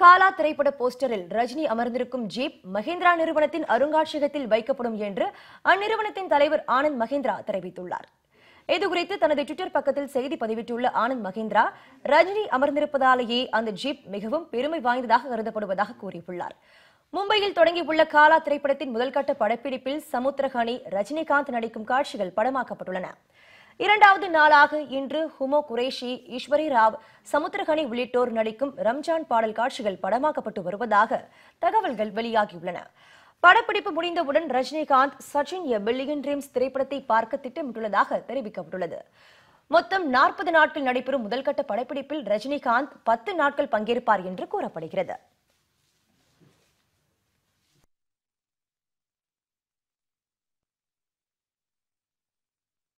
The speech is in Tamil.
காலா திரைப்பட போஸ்டரில் ரஜினி அமர்ந்திருக்கும் ஜீப் மஹிந்திரா நிறுவனத்தின் அருங்காட்சியகத்தில் வைக்கப்படும் என்று அந்நிறுவனத்தின் தலைவர் ஆனந்த் மஹிந்திரா தெரிவித்துள்ளார் இதுகுறித்து தனது ட்விட்டர் பக்கத்தில் செய்தி பதிவிட்டுள்ள ஆனந்த் மகேந்திரா ரஜினி அமர்ந்திருப்பதாலேயே அந்த ஜீப் மிகவும் பெருமை வாய்ந்ததாக கருதப்படுவதாக கூறியுள்ளார் மும்பையில் தொடங்கியுள்ள காலா திரைப்படத்தின் முதல்கட்ட படப்பிடிப்பில் சமுத்திரகனி ரஜினிகாந்த் நடிக்கும் காட்சிகள் படமாக்கப்பட்டுள்ளன இரண்டாவது நாளாக இன்று ஹுமோ குரேஷி ஈஸ்வரி ராவ் சமுத்திரகனி உள்ளிட்டோர் நடிக்கும் ரம்ஜான் பாடல் காட்சிகள் படமாக்கப்பட்டு வருவதாக தகவல்கள் வெளியாகியுள்ளன படப்பிடிப்பு முடிந்தவுடன் Rajinikanth Sachin a billion dreams திரைப்படத்தை பார்க்க திட்டமிட்டுள்ளதாக தெரிவிக்கப்பட்டுள்ளது மொத்தம் நாற்பது நாட்கள் நடைபெறும் முதல்கட்ட படப்பிடிப்பில் ரஜினிகாந்த் பத்து நாட்கள் பங்கேற்பார் என்று கூறப்படுகிறது